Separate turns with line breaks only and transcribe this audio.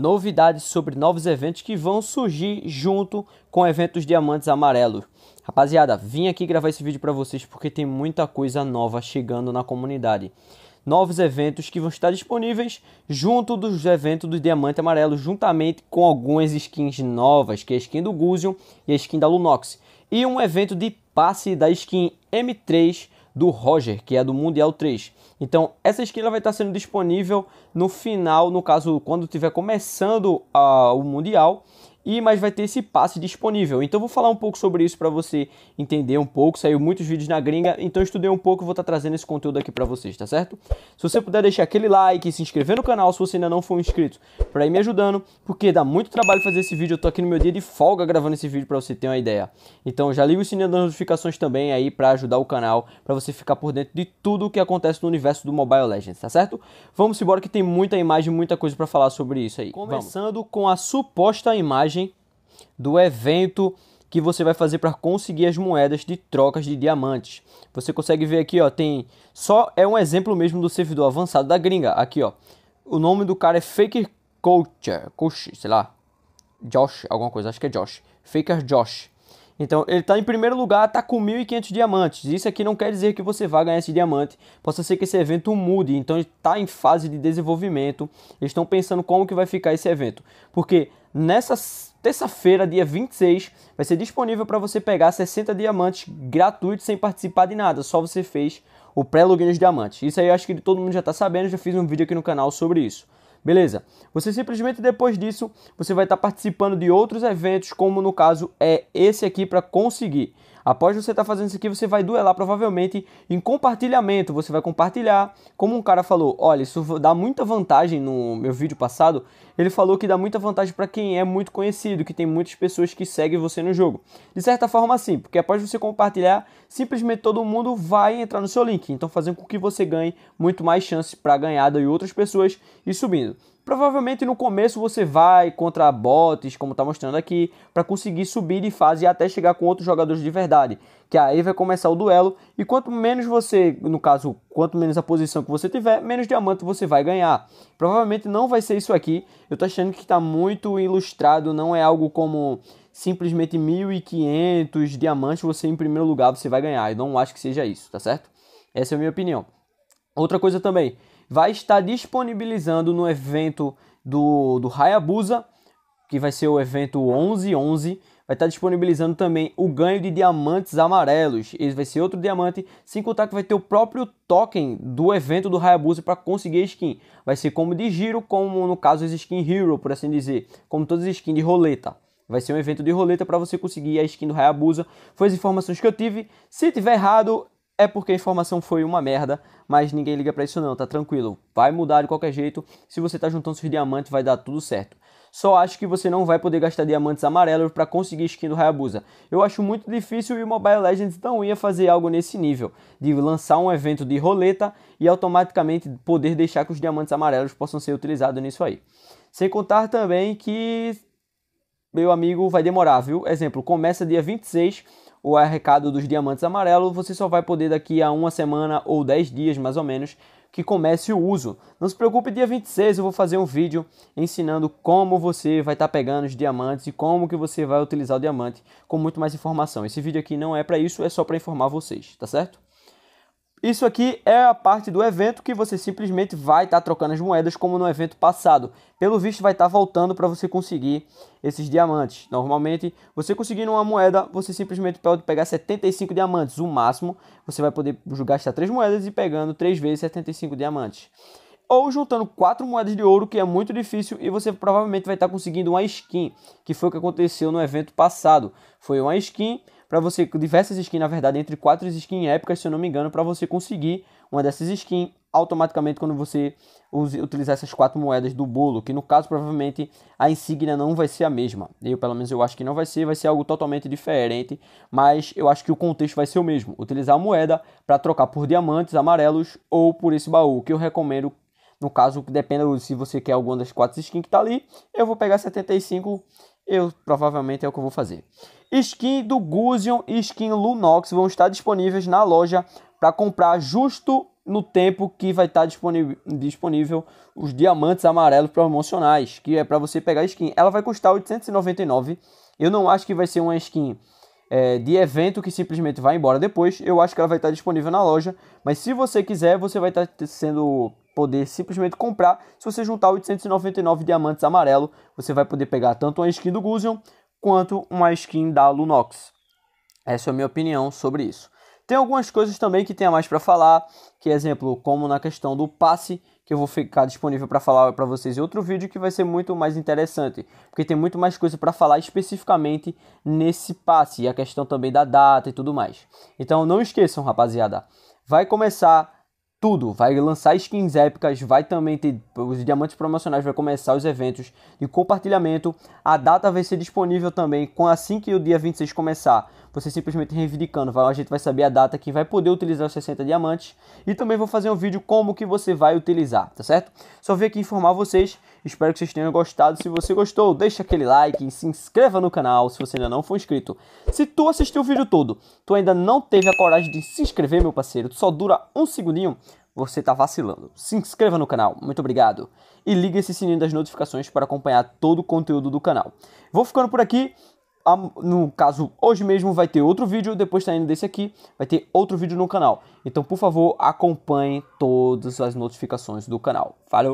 novidades sobre novos eventos que vão surgir junto com eventos Diamantes Amarelos. Rapaziada, vim aqui gravar esse vídeo para vocês porque tem muita coisa nova chegando na comunidade. Novos eventos que vão estar disponíveis junto dos eventos do Diamante Amarelo, juntamente com algumas skins novas, que é a skin do Guzion e a skin da Lunox. E um evento de passe da skin M3 do Roger, que é do Mundial 3. Então, essa skin vai estar sendo disponível no final, no caso, quando estiver começando uh, o Mundial e mas vai ter esse passe disponível. Então vou falar um pouco sobre isso para você entender um pouco. Saiu muitos vídeos na gringa, então estudei um pouco e vou estar tá trazendo esse conteúdo aqui para vocês, tá certo? Se você puder deixar aquele like, se inscrever no canal se você ainda não for inscrito, para ir me ajudando, porque dá muito trabalho fazer esse vídeo. Eu tô aqui no meu dia de folga gravando esse vídeo para você ter uma ideia. Então já liga o sininho das notificações também aí para ajudar o canal, para você ficar por dentro de tudo o que acontece no universo do Mobile Legends, tá certo? Vamos embora que tem muita imagem, muita coisa para falar sobre isso aí. Começando Vamos. com a suposta imagem do evento que você vai fazer para conseguir as moedas de trocas de diamantes. Você consegue ver aqui, ó, tem só é um exemplo mesmo do servidor avançado da gringa, aqui, ó. O nome do cara é Faker Coacher, Coach, sei lá. Josh, alguma coisa, acho que é Josh. Faker Josh. Então, ele está em primeiro lugar, está com 1.500 diamantes. Isso aqui não quer dizer que você vá ganhar esse diamante. Possa ser que esse evento mude. Então, está em fase de desenvolvimento. Eles estão pensando como que vai ficar esse evento. Porque nessa terça-feira, dia 26, vai ser disponível para você pegar 60 diamantes gratuitos sem participar de nada, só você fez o pré-login dos diamantes. Isso aí eu acho que todo mundo já está sabendo, já fiz um vídeo aqui no canal sobre isso. Beleza? Você simplesmente depois disso, você vai estar tá participando de outros eventos, como no caso é esse aqui para conseguir. Após você estar tá fazendo isso aqui, você vai duelar provavelmente em compartilhamento. Você vai compartilhar, como um cara falou, olha, isso dá muita vantagem no meu vídeo passado. Ele falou que dá muita vantagem para quem é muito conhecido, que tem muitas pessoas que seguem você no jogo. De certa forma, sim, porque após você compartilhar, simplesmente todo mundo vai entrar no seu link, então fazendo com que você ganhe muito mais chances para ganhar e outras pessoas e subindo. Provavelmente no começo você vai contra bots, como está mostrando aqui, para conseguir subir de fase e até chegar com outros jogadores de verdade, que aí vai começar o duelo e quanto menos você, no caso, quanto menos a posição que você tiver, menos diamante você vai ganhar. Provavelmente não vai ser isso aqui. Eu tô achando que tá muito ilustrado, não é algo como simplesmente 1.500 diamantes você em primeiro lugar você vai ganhar. Eu não acho que seja isso, tá certo? Essa é a minha opinião. Outra coisa também, vai estar disponibilizando no evento do, do Hayabusa, que vai ser o evento 1111, vai estar disponibilizando também o ganho de diamantes amarelos. Esse vai ser outro diamante, sem contar que vai ter o próprio token do evento do Hayabusa para conseguir skin. Vai ser como de giro, como no caso as skin Hero, por assim dizer, como todas as skins de roleta. Vai ser um evento de roleta para você conseguir a skin do Hayabusa. Foi as informações que eu tive. Se tiver errado, é porque a informação foi uma merda, mas ninguém liga para isso não, tá tranquilo. Vai mudar de qualquer jeito. Se você tá juntando seus diamantes, vai dar tudo certo. Só acho que você não vai poder gastar diamantes amarelos para conseguir skin do Hayabusa. Eu acho muito difícil e o Mobile Legends não ia fazer algo nesse nível, de lançar um evento de roleta e automaticamente poder deixar que os diamantes amarelos possam ser utilizados nisso aí. Sem contar também que meu amigo vai demorar, viu? Exemplo, começa dia 26 o arrecado dos diamantes amarelos, você só vai poder daqui a uma semana ou 10 dias mais ou menos que comece o uso. Não se preocupe, dia 26 eu vou fazer um vídeo ensinando como você vai estar tá pegando os diamantes e como que você vai utilizar o diamante com muito mais informação. Esse vídeo aqui não é para isso, é só para informar vocês, tá certo? Isso aqui é a parte do evento que você simplesmente vai estar tá trocando as moedas como no evento passado. Pelo visto vai estar tá voltando para você conseguir esses diamantes. Normalmente, você conseguindo uma moeda, você simplesmente pode pegar 75 diamantes, o máximo. Você vai poder gastar 3 moedas e pegando 3 vezes 75 diamantes. Ou juntando 4 moedas de ouro, que é muito difícil, e você provavelmente vai estar tá conseguindo uma skin, que foi o que aconteceu no evento passado. Foi uma skin para você diversas skins, na verdade, entre quatro skins épicas, se eu não me engano, para você conseguir uma dessas skins automaticamente quando você use, utilizar essas quatro moedas do bolo, que no caso provavelmente a insígnia não vai ser a mesma. Eu pelo menos eu acho que não vai ser, vai ser algo totalmente diferente, mas eu acho que o contexto vai ser o mesmo, utilizar a moeda para trocar por diamantes amarelos ou por esse baú, que eu recomendo no caso, dependa se você quer alguma das quatro skins que tá ali, eu vou pegar 75 eu provavelmente é o que eu vou fazer. Skin do Guzion e skin Lunox vão estar disponíveis na loja para comprar justo no tempo que vai tá estar disponível, os diamantes amarelos promocionais, que é para você pegar a skin. Ela vai custar 899. Eu não acho que vai ser uma skin é, de evento que simplesmente vai embora depois. Eu acho que ela vai estar tá disponível na loja, mas se você quiser, você vai estar tá sendo poder simplesmente comprar. Se você juntar 899 diamantes amarelo, você vai poder pegar tanto uma skin do Gusion quanto uma skin da Lunox. Essa é a minha opinião sobre isso. Tem algumas coisas também que tem a mais para falar, que é exemplo, como na questão do passe, que eu vou ficar disponível para falar para vocês em outro vídeo que vai ser muito mais interessante, porque tem muito mais coisa para falar especificamente nesse passe e a questão também da data e tudo mais. Então não esqueçam, rapaziada, vai começar tudo. Vai lançar skins épicas, vai também ter os diamantes promocionais, vai começar os eventos de compartilhamento. A data vai ser disponível também assim que o dia 26 começar. Você simplesmente reivindicando, vai, a gente vai saber a data que vai poder utilizar os 60 diamantes. E também vou fazer um vídeo como que você vai utilizar, tá certo? Só vim aqui informar vocês Espero que vocês tenham gostado. Se você gostou, deixa aquele like e se inscreva no canal se você ainda não for inscrito. Se tu assistiu o vídeo todo, tu ainda não teve a coragem de se inscrever, meu parceiro, tu só dura um segundinho, você tá vacilando. Se inscreva no canal, muito obrigado. E liga esse sininho das notificações para acompanhar todo o conteúdo do canal. Vou ficando por aqui. Ah, no caso, hoje mesmo vai ter outro vídeo, depois tá indo desse aqui, vai ter outro vídeo no canal. Então, por favor, acompanhe todas as notificações do canal. Valeu!